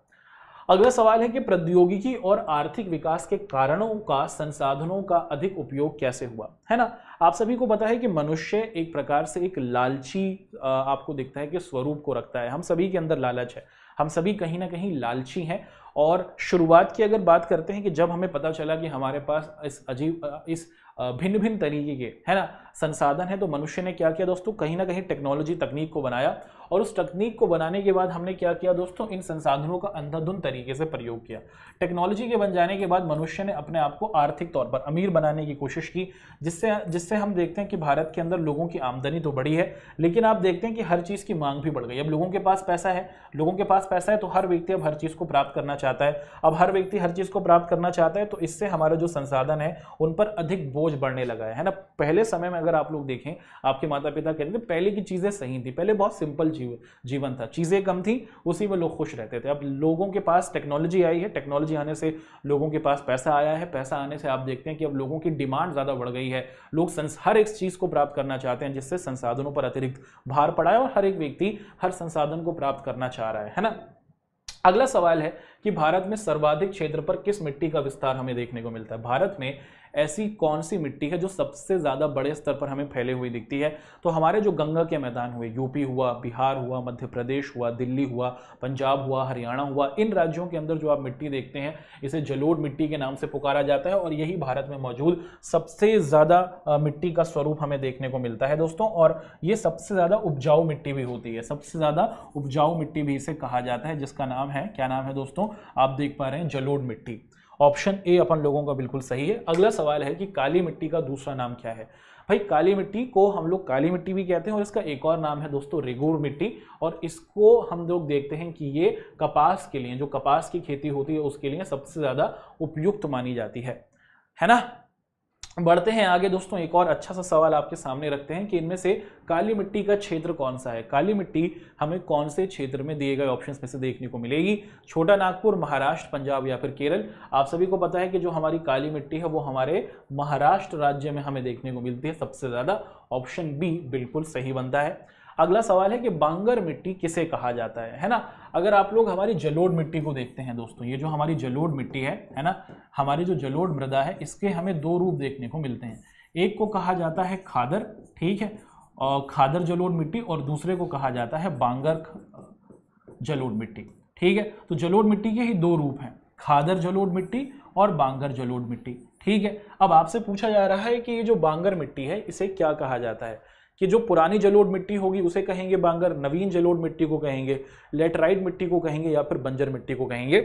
अगला सवाल है कि प्रौद्योगिकी और आर्थिक विकास के कारणों का संसाधनों का अधिक उपयोग कैसे हुआ है ना आप सभी को पता है कि मनुष्य एक प्रकार से एक लालची आपको दिखता है कि स्वरूप को रखता है हम सभी के अंदर लालच है हम सभी कहीं ना कहीं लालची हैं और शुरुआत की अगर बात करते हैं कि जब हमें पता चला कि हमारे पास इस अजीब इस भिन्न भिन्न तरीके के है ना संसाधन है तो मनुष्य ने क्या किया दोस्तों कहीं ना कहीं टेक्नोलॉजी तकनीक को बनाया और उस तकनीक को बनाने के बाद हमने क्या किया दोस्तों इन संसाधनों का अंधाधुंध तरीके से प्रयोग किया टेक्नोलॉजी के बन जाने के बाद मनुष्य ने अपने आप को आर्थिक तौर पर अमीर बनाने की कोशिश की जिससे जिससे हम देखते हैं कि भारत के अंदर लोगों की आमदनी तो बढ़ी है लेकिन आप देखते हैं कि हर चीज़ की मांग भी बढ़ गई अब लोगों के पास पैसा है लोगों के पास पैसा है तो हर व्यक्ति अब हर चीज़ को प्राप्त करना चाहता है अब हर व्यक्ति हर चीज़ को प्राप्त करना चाहता है तो इससे हमारा जो संसाधन है उन पर अधिक बोझ बोझ बढ़ने लगा है है ना पहले समय में अगर आप लोग देखें आपके माता पिता कहते थे पहले की चीज़ें सही थी पहले बहुत सिंपल जीव जीवन था चीज़ें कम थी उसी में लोग खुश रहते थे अब लोगों के पास टेक्नोलॉजी आई है टेक्नोलॉजी आने से लोगों के पास पैसा आया है पैसा आने से आप देखते हैं कि अब लोगों की डिमांड ज़्यादा बढ़ गई है लोग हर एक चीज़ को प्राप्त करना चाहते हैं जिससे संसाधनों पर अतिरिक्त भार पड़ा है और हर एक व्यक्ति हर संसाधन को प्राप्त करना चाह रहा है है ना अगला सवाल है कि भारत में सर्वाधिक क्षेत्र पर किस मिट्टी का विस्तार हमें देखने को मिलता है भारत में ऐसी कौन सी मिट्टी है जो सबसे ज़्यादा बड़े स्तर पर हमें फैले हुई दिखती है तो हमारे जो गंगा के मैदान हुए यूपी हुआ बिहार हुआ मध्य प्रदेश हुआ दिल्ली हुआ पंजाब हुआ हरियाणा हुआ इन राज्यों के अंदर जो आप मिट्टी देखते हैं इसे जलोड़ मिट्टी के नाम से पुकारा जाता है और यही भारत में मौजूद सबसे ज़्यादा मिट्टी का स्वरूप हमें देखने को मिलता है दोस्तों और ये सबसे ज़्यादा उपजाऊ मिट्टी भी होती है सबसे ज़्यादा उपजाऊ मिट्टी भी इसे कहा जाता है जिसका नाम है क्या नाम है दोस्तों आप देख पा रहे हैं जलोड़ मिट्टी ऑप्शन ए अपन लोगों का बिल्कुल सही है अगला सवाल है कि काली मिट्टी का दूसरा नाम क्या है भाई काली मिट्टी को हम लोग काली मिट्टी भी कहते हैं और इसका एक और नाम है दोस्तों रेगूर मिट्टी और इसको हम लोग देखते हैं कि ये कपास के लिए जो कपास की खेती होती है उसके लिए सबसे ज़्यादा उपयुक्त मानी जाती है है ना बढ़ते हैं आगे दोस्तों एक और अच्छा सा सवाल आपके सामने रखते हैं कि इनमें से काली मिट्टी का क्षेत्र कौन सा है काली मिट्टी हमें कौन से क्षेत्र में दिए गए ऑप्शन में से देखने को मिलेगी छोटा नागपुर महाराष्ट्र पंजाब या फिर केरल आप सभी को पता है कि जो हमारी काली मिट्टी है वो हमारे महाराष्ट्र राज्य में हमें देखने को मिलती है सबसे ज़्यादा ऑप्शन बी बिल्कुल सही बनता है अगला सवाल है कि बांगर मिट्टी किसे कहा जाता है है ना अगर आप लोग हमारी जलोड़ मिट्टी को देखते हैं दोस्तों ये जो हमारी जलोड़ मिट्टी है है ना हमारी जो जलोड़ मृदा है इसके हमें दो रूप देखने को मिलते हैं एक को कहा जाता है खादर ठीक है और खादर जलोड मिट्टी और दूसरे को कहा जाता है बांगर जलोड मिट्टी ठीक है तो जलोड़ मिट्टी के ही दो रूप हैं खादर जलोड मिट्टी और बांगर जलोड मिट्टी ठीक है अब आपसे पूछा जा रहा है कि ये जो बांगर मिट्टी है इसे क्या कहा जाता है कि जो पुरानी जलोढ़ मिट्टी होगी उसे कहेंगे बांगर नवीन जलोढ़ मिट्टी को कहेंगे लेटराइट मिट्टी को कहेंगे या फिर बंजर मिट्टी को कहेंगे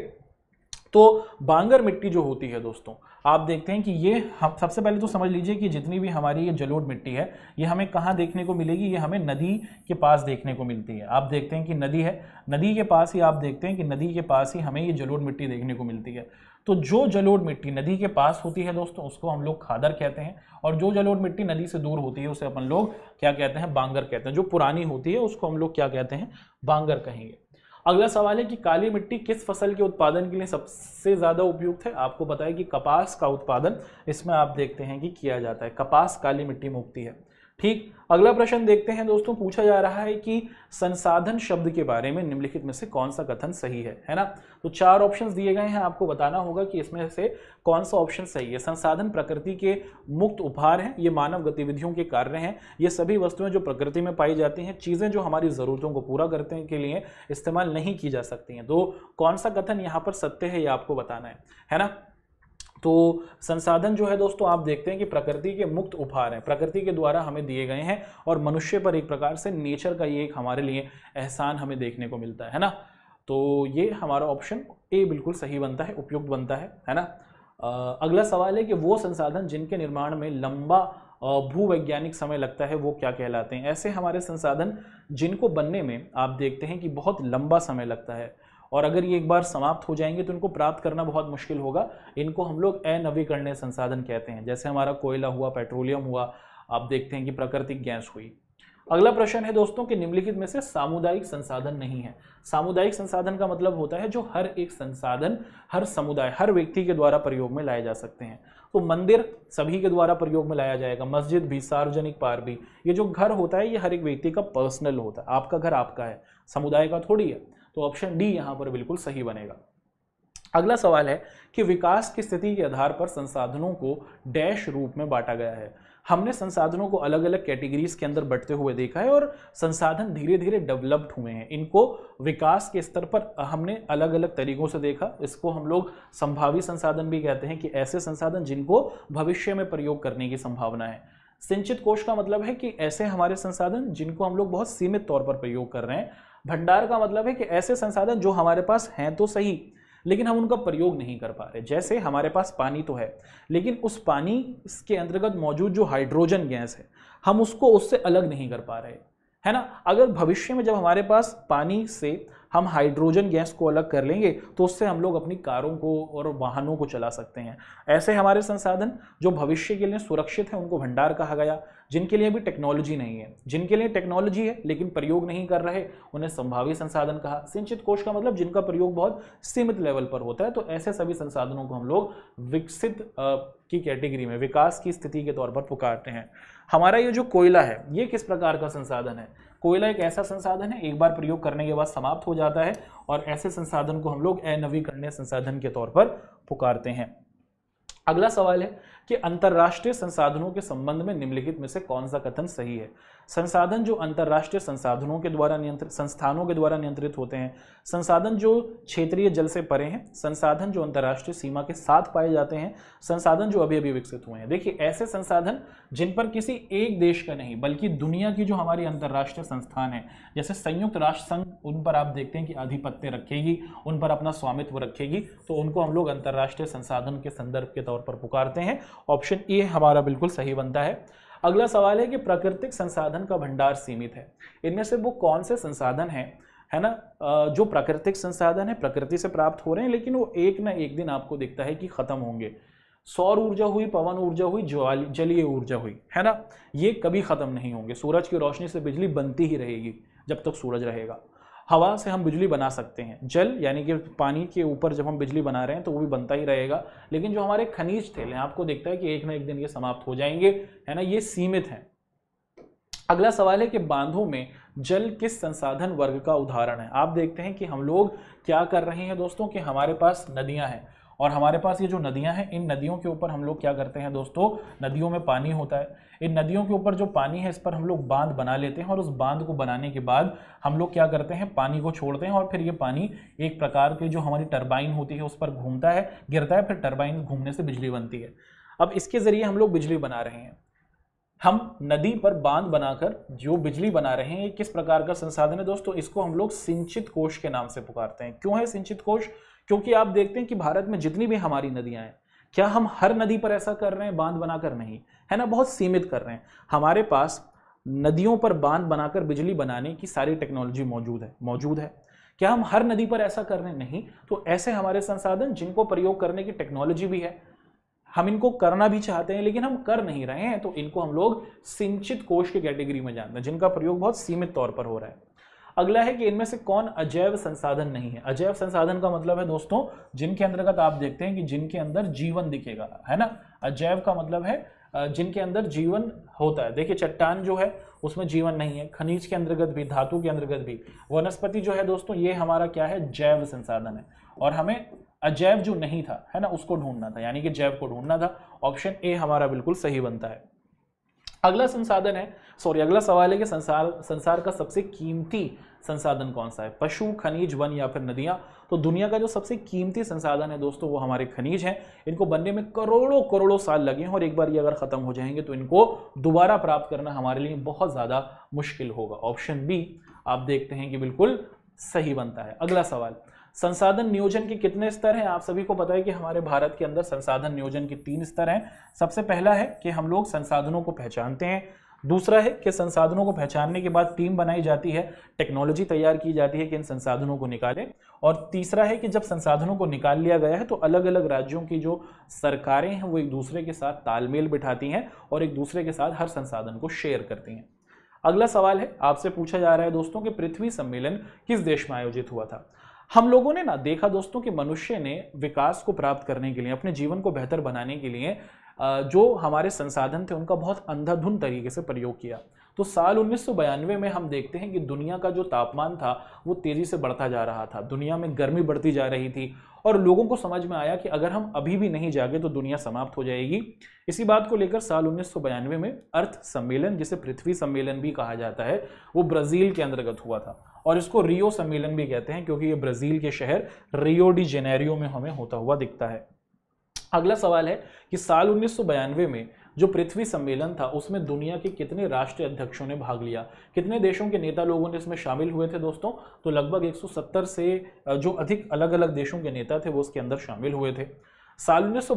तो बांगर मिट्टी जो होती है दोस्तों आप देखते हैं कि ये हम सबसे पहले तो समझ लीजिए कि जितनी भी हमारी ये जलोढ़ मिट्टी है ये हमें कहाँ देखने को मिलेगी ये हमें नदी के पास देखने को मिलती है आप देखते हैं कि नदी है नदी के पास ही आप देखते हैं कि नदी के पास ही हमें ये जलोढ़ मिट्टी देखने को मिलती है तो जो जलोढ़ मिट्टी नदी के पास होती है दोस्तों उसको हम लोग खादर कहते हैं और जो जलोढ़ मिट्टी नदी से दूर होती है उसे अपन लोग क्या कहते हैं बांगर कहते हैं जो पुरानी होती है उसको हम लोग क्या कहते हैं बांगर कहेंगे अगला सवाल है कि काली मिट्टी किस फसल के उत्पादन के लिए सबसे ज़्यादा उपयुक्त है आपको बताया कि कपास का उत्पादन इसमें आप देखते हैं कि किया जाता है कपास काली मिट्टी में उगती है ठीक अगला प्रश्न देखते हैं दोस्तों पूछा जा रहा है कि संसाधन शब्द के बारे में निम्नलिखित में से कौन सा कथन सही है है ना तो चार ऑप्शंस दिए गए हैं आपको बताना होगा कि इसमें से कौन सा ऑप्शन सही है संसाधन प्रकृति के मुक्त उपहार हैं ये मानव गतिविधियों के कार्य हैं ये सभी वस्तुएं जो प्रकृति में पाई जाती हैं चीज़ें जो हमारी ज़रूरतों को पूरा करने के लिए इस्तेमाल नहीं की जा सकती हैं तो कौन सा कथन यहाँ पर सत्य है ये आपको बताना है है ना तो संसाधन जो है दोस्तों आप देखते हैं कि प्रकृति के मुक्त उपहार हैं प्रकृति के द्वारा हमें दिए गए हैं और मनुष्य पर एक प्रकार से नेचर का ये एक हमारे लिए एहसान हमें देखने को मिलता है ना तो ये हमारा ऑप्शन ए बिल्कुल सही बनता है उपयुक्त बनता है है ना अगला सवाल है कि वो संसाधन जिनके निर्माण में लंबा भूवैज्ञानिक समय लगता है वो क्या कहलाते हैं ऐसे हमारे संसाधन जिनको बनने में आप देखते हैं कि बहुत लंबा समय लगता है और अगर ये एक बार समाप्त हो जाएंगे तो इनको प्राप्त करना बहुत मुश्किल होगा इनको हम लोग अनवीकरणीय संसाधन कहते हैं जैसे हमारा कोयला हुआ पेट्रोलियम हुआ आप देखते हैं कि प्राकृतिक गैस हुई अगला प्रश्न है दोस्तों कि निम्नलिखित में से सामुदायिक संसाधन नहीं है सामुदायिक संसाधन का मतलब होता है जो हर एक संसाधन हर समुदाय हर व्यक्ति के द्वारा प्रयोग में लाए जा सकते हैं तो मंदिर सभी के द्वारा प्रयोग में लाया जाएगा मस्जिद भी सार्वजनिक पार भी ये जो घर होता है ये हर एक व्यक्ति का पर्सनल होता है आपका घर आपका है समुदाय का थोड़ी है तो ऑप्शन डी यहाँ पर बिल्कुल सही बनेगा अगला सवाल है कि विकास की स्थिति के आधार पर संसाधनों को डैश रूप में बांटा गया है हमने संसाधनों को अलग अलग कैटेगरीज के अंदर बढ़ते हुए देखा है और संसाधन धीरे धीरे डेवलप्ड हुए हैं इनको विकास के स्तर पर हमने अलग अलग तरीकों से देखा इसको हम लोग संभावी संसाधन भी कहते हैं कि ऐसे संसाधन जिनको भविष्य में प्रयोग करने की संभावना है सिंचित कोष का मतलब है कि ऐसे हमारे संसाधन जिनको हम लोग बहुत सीमित तौर पर प्रयोग कर रहे हैं भंडार का मतलब है कि ऐसे संसाधन जो हमारे पास हैं तो सही लेकिन हम उनका प्रयोग नहीं कर पा रहे जैसे हमारे पास पानी तो है लेकिन उस पानी के अंतर्गत मौजूद जो हाइड्रोजन गैस है हम उसको उससे अलग नहीं कर पा रहे है ना अगर भविष्य में जब हमारे पास पानी से हम हाइड्रोजन गैस को अलग कर लेंगे तो उससे हम लोग अपनी कारों को और वाहनों को चला सकते हैं ऐसे हमारे संसाधन जो भविष्य के लिए सुरक्षित हैं उनको भंडार कहा गया जिनके लिए अभी टेक्नोलॉजी नहीं है जिनके लिए टेक्नोलॉजी है लेकिन प्रयोग नहीं कर रहे उन्हें संभावी संसाधन कहा सिंचित कोष का मतलब जिनका प्रयोग बहुत सीमित लेवल पर होता है तो ऐसे सभी संसाधनों को हम लोग विकसित की कैटेगरी में विकास की स्थिति के तौर पर पुकारते हैं हमारा ये जो कोयला है ये किस प्रकार का संसाधन है कोयला एक ऐसा संसाधन है एक बार प्रयोग करने के बाद समाप्त हो जाता है और ऐसे संसाधन को हम लोग अनवीकरणीय संसाधन के तौर पर पुकारते हैं अगला सवाल है कि अंतर्राष्ट्रीय संसाधनों के संबंध में निम्नलिखित में से कौन सा कथन सही है संसाधन जो अंतर्राष्ट्रीय संसाधनों के द्वारा नियंत्रित संस्थानों के द्वारा नियंत्रित होते हैं संसाधन जो क्षेत्रीय जल से परे हैं संसाधन जो अंतर्राष्ट्रीय सीमा के साथ पाए जाते हैं संसाधन जो अभी अभी विकसित हुए हैं देखिए ऐसे संसाधन जिन पर किसी एक देश का नहीं बल्कि दुनिया की जो हमारी अंतर्राष्ट्रीय संस्थान है जैसे संयुक्त राष्ट्र संघ उन पर आप देखते हैं कि आधिपत्य रखेगी उन पर अपना स्वामित्व रखेगी तो उनको हम लोग अंतर्राष्ट्रीय संसाधन के संदर्भ के तौर पर पुकारते हैं ऑप्शन ए हमारा बिल्कुल सही बनता है अगला सवाल है कि प्राकृतिक संसाधन का भंडार सीमित है इनमें से वो कौन से संसाधन हैं है ना जो प्राकृतिक संसाधन है प्रकृति से प्राप्त हो रहे हैं लेकिन वो एक ना एक दिन आपको दिखता है कि खत्म होंगे सौर ऊर्जा हुई पवन ऊर्जा हुई जलीय ऊर्जा हुई है ना ये कभी ख़त्म नहीं होंगे सूरज की रोशनी से बिजली बनती ही रहेगी जब तक सूरज रहेगा हवा से हम बिजली बना सकते हैं जल यानी कि पानी के ऊपर जब हम बिजली बना रहे हैं तो वो भी बनता ही रहेगा लेकिन जो हमारे खनिज तेल हैं आपको देखता है कि एक ना एक दिन ये समाप्त हो जाएंगे है ना ये सीमित हैं अगला सवाल है कि बांधों में जल किस संसाधन वर्ग का उदाहरण है आप देखते हैं कि हम लोग क्या कर रहे हैं दोस्तों कि हमारे पास नदियां हैं और हमारे पास ये जो नदियां हैं इन नदियों के ऊपर हम लोग क्या करते हैं दोस्तों नदियों में पानी होता है इन नदियों के ऊपर जो पानी है इस पर हम लोग बांध बना लेते हैं और उस बांध को बनाने के बाद हम लोग क्या करते हैं पानी को छोड़ते हैं और फिर ये पानी एक प्रकार की जो हमारी टर्बाइन होती है उस पर घूमता है गिरता है फिर टर्बाइन घूमने से बिजली बनती है अब इसके ज़रिए हम लोग बिजली बना रहे हैं हम नदी पर बांध बनाकर जो बिजली बना रहे हैं ये किस प्रकार का संसाधन है दोस्तों इसको हम लोग सिंचित कोष के नाम से पुकारते हैं क्यों है सिंचित कोष क्योंकि आप देखते हैं कि भारत में जितनी भी हमारी नदियां हैं क्या हम हर नदी पर ऐसा कर रहे हैं बांध बनाकर नहीं है ना बहुत सीमित कर रहे हैं हमारे पास नदियों पर बांध बनाकर बिजली बनाने की सारी टेक्नोलॉजी मौजूद है मौजूद है क्या हम हर नदी पर ऐसा कर रहे हैं नहीं तो ऐसे हमारे संसाधन जिनको प्रयोग करने की टेक्नोलॉजी भी है हम इनको करना भी चाहते हैं लेकिन हम कर नहीं रहे हैं तो इनको हम लोग सिंचित कोष के कैटेगरी में जानते हैं जिनका प्रयोग बहुत सीमित तौर पर हो रहा है अगला है कि इनमें से कौन अजैव संसाधन नहीं है अजैव संसाधन का मतलब है दोस्तों जिनके अंतर्गत तो आप देखते हैं कि जिनके अंदर जीवन दिखेगा है ना अजैव का मतलब है जिनके अंदर जीवन होता है देखिए चट्टान जो है उसमें जीवन नहीं है खनिज के अंतर्गत भी धातु के अंतर्गत भी वनस्पति जो है दोस्तों ये हमारा क्या है जैव संसाधन है और हमें अजैव जो नहीं था है ना उसको ढूंढना था यानी कि जैव को ढूंढना था ऑप्शन ए हमारा बिल्कुल सही बनता है अगला संसाधन है सॉरी अगला सवाल है कि संसार संसार का सबसे कीमती संसाधन कौन सा है पशु खनिज वन या फिर नदियाँ तो दुनिया का जो सबसे कीमती संसाधन है दोस्तों वो हमारे खनिज हैं इनको बनने में करोड़ों करोड़ों साल लगे हैं और एक बार ये अगर ख़त्म हो जाएंगे तो इनको दोबारा प्राप्त करना हमारे लिए बहुत ज़्यादा मुश्किल होगा ऑप्शन बी आप देखते हैं कि बिल्कुल सही बनता है अगला सवाल संसाधन नियोजन के कितने स्तर हैं आप सभी को पता है कि हमारे भारत के अंदर संसाधन नियोजन के तीन स्तर हैं सबसे पहला है कि हम लोग संसाधनों को पहचानते हैं दूसरा है कि संसाधनों को पहचानने के बाद टीम बनाई जाती है टेक्नोलॉजी तैयार की जाती है कि इन संसाधनों को निकालें और तीसरा है कि जब संसाधनों को निकाल लिया गया है तो अलग अलग राज्यों की जो सरकारें हैं वो एक दूसरे के साथ तालमेल बिठाती हैं और एक दूसरे के साथ हर संसाधन को शेयर करती हैं अगला सवाल है आपसे पूछा जा रहा है दोस्तों कि पृथ्वी सम्मेलन किस देश में आयोजित हुआ था हम लोगों ने ना देखा दोस्तों कि मनुष्य ने विकास को प्राप्त करने के लिए अपने जीवन को बेहतर बनाने के लिए जो हमारे संसाधन थे उनका बहुत अंधाधुंध तरीके से प्रयोग किया तो साल उन्नीस में हम देखते हैं कि दुनिया का जो तापमान था वो तेज़ी से बढ़ता जा रहा था दुनिया में गर्मी बढ़ती जा रही थी और लोगों को समझ में आया कि अगर हम अभी भी नहीं जागे तो दुनिया समाप्त हो जाएगी इसी बात को लेकर साल उन्नीस में अर्थ सम्मेलन जिसे पृथ्वी सम्मेलन भी कहा जाता है वो ब्राज़ील के अंतर्गत हुआ था और इसको रियो सम्मेलन भी कहते हैं क्योंकि ये ब्राज़ील के शहर रियो डी जेनेरियो में हमें होता हुआ दिखता है अगला सवाल है कि साल उन्नीस में जो पृथ्वी सम्मेलन था उसमें दुनिया के कितने राष्ट्रीय अध्यक्षों ने भाग लिया कितने देशों के नेता लोगों ने इसमें शामिल हुए थे दोस्तों तो लगभग 170 से जो अधिक अलग अलग देशों के नेता थे वो उसके अंदर शामिल हुए थे साल उन्नीस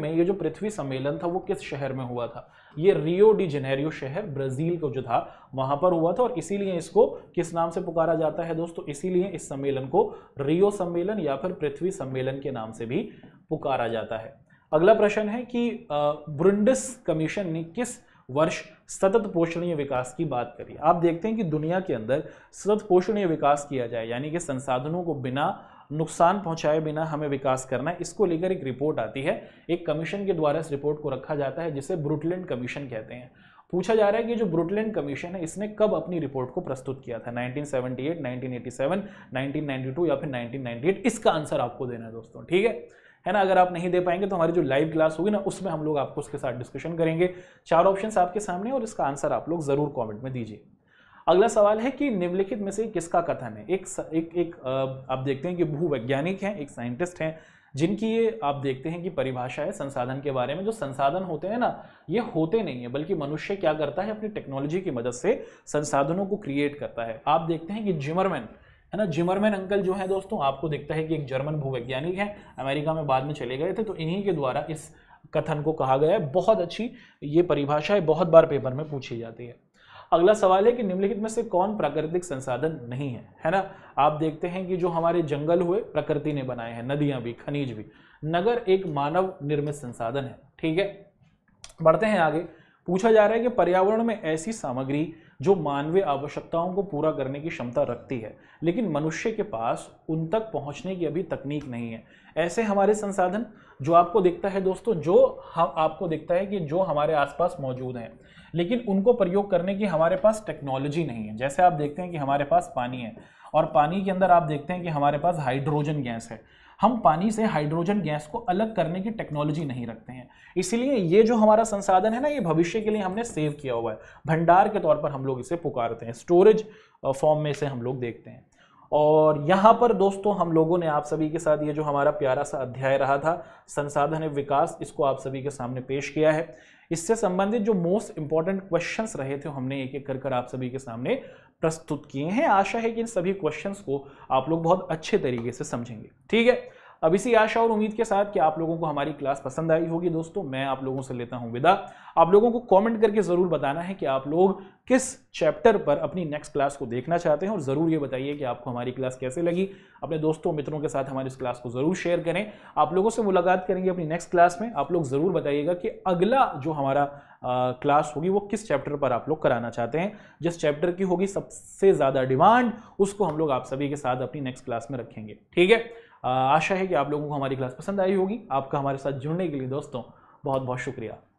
में ये जो पृथ्वी सम्मेलन था वो किस शहर में हुआ था ये रियो डी जेनेरियो शहर ब्राजील को जो था वहां पर हुआ था और इसीलिए इसको किस नाम से पुकारा जाता है दोस्तों इसीलिए इस सम्मेलन को रियो सम्मेलन या फिर पृथ्वी सम्मेलन के नाम से भी पुकारा जाता है अगला प्रश्न है कि ब्रुंडस कमीशन ने किस वर्ष सतत पोषणीय विकास की बात करी आप देखते हैं कि दुनिया के अंदर सतत पोषणीय विकास किया जाए यानी कि संसाधनों को बिना नुकसान पहुंचाए बिना हमें विकास करना है इसको लेकर एक रिपोर्ट आती है एक कमीशन के द्वारा इस रिपोर्ट को रखा जाता है जिसे ब्रुटलैंड कमीशन कहते हैं पूछा जा रहा है कि जो ब्रुटलैंड कमीशन है इसने कब अपनी रिपोर्ट को प्रस्तुत किया था 1978, 1987, 1992 या फिर 1998 इसका आंसर आपको देना है दोस्तों ठीक है है ना अगर आप नहीं दे पाएंगे तो हमारी जो लाइव क्लास होगी ना उसमें हम लोग आपको उसके साथ डिस्कशन करेंगे चार ऑप्शन आपके सामने और इसका आंसर आप लोग जरूर कॉमेंट में दीजिए अगला सवाल है कि निम्नलिखित में से किसका कथन है एक एक एक आप देखते हैं कि भूवैज्ञानिक हैं एक साइंटिस्ट हैं जिनकी ये आप देखते हैं कि परिभाषा है संसाधन के बारे में जो संसाधन होते हैं ना ये होते नहीं है बल्कि मनुष्य क्या करता है अपनी टेक्नोलॉजी की मदद से संसाधनों को क्रिएट करता है आप देखते हैं कि जिमरमैन है ना जिमरमैन अंकल जो है दोस्तों आपको दिखता है कि एक जर्मन भूवैज्ञानिक है अमेरिका में बाद में चले गए थे तो इन्हीं के द्वारा इस कथन को कहा गया है बहुत अच्छी ये परिभाषा है बहुत बार पेपर में पूछी जाती है अगला सवाल है कि निम्नलिखित में से कौन प्राकृतिक संसाधन नहीं है है ना आप देखते हैं कि जो हमारे जंगल हुए प्रकृति ने बनाए हैं नदियां भी खनिज भी नगर एक मानव निर्मित संसाधन है ठीक है बढ़ते हैं आगे पूछा जा रहा है कि पर्यावरण में ऐसी सामग्री जो मानवीय आवश्यकताओं को पूरा करने की क्षमता रखती है लेकिन मनुष्य के पास उन तक पहुंचने की अभी तकनीक नहीं है ऐसे हमारे संसाधन जो आपको दिखता है दोस्तों जो हम आपको दिखता है कि जो हमारे आसपास मौजूद हैं लेकिन उनको प्रयोग करने की हमारे पास टेक्नोलॉजी नहीं है जैसे आप देखते हैं कि हमारे पास पानी है और पानी के अंदर आप देखते हैं कि हमारे पास हाइड्रोजन गैस है हम पानी से हाइड्रोजन गैस को अलग करने की टेक्नोलॉजी नहीं रखते हैं इसीलिए ये जो हमारा संसाधन है ना ये भविष्य के लिए हमने सेव किया हुआ है भंडार के तौर पर हम लोग इसे पुकारते हैं स्टोरेज फॉर्म में इसे हम लोग देखते हैं और यहाँ पर दोस्तों हम लोगों ने आप सभी के साथ ये जो हमारा प्यारा सा अध्याय रहा था संसाधन विकास इसको आप सभी के सामने पेश किया है इससे संबंधित जो मोस्ट इंपॉर्टेंट क्वेश्चन रहे थे हमने एक एक कर कर आप सभी के सामने प्रस्तुत किए हैं आशा है कि इन सभी क्वेश्चन को आप लोग बहुत अच्छे तरीके से समझेंगे ठीक है अब इसी आशा और उम्मीद के साथ कि आप लोगों को हमारी क्लास पसंद आई होगी दोस्तों मैं आप लोगों से लेता हूँ विदा आप लोगों को कॉमेंट करके ज़रूर बताना है कि आप लोग किस चैप्टर पर अपनी नेक्स्ट क्लास को देखना चाहते हैं और ज़रूर ये बताइए कि आपको हमारी क्लास कैसे लगी अपने दोस्तों मित्रों के साथ हमारी इस क्लास को ज़रूर शेयर करें आप लोगों से मुलाकात करेंगे अपनी नेक्स्ट क्लास में आप लोग ज़रूर बताइएगा कि अगला जो हमारा क्लास होगी वो किस चैप्टर पर आप लोग कराना चाहते हैं जिस चैप्टर की होगी सबसे ज़्यादा डिमांड उसको हम लोग आप सभी के साथ अपनी नेक्स्ट क्लास में रखेंगे ठीक है आशा है कि आप लोगों को हमारी क्लास पसंद आई होगी आपका हमारे साथ जुड़ने के लिए दोस्तों बहुत बहुत शुक्रिया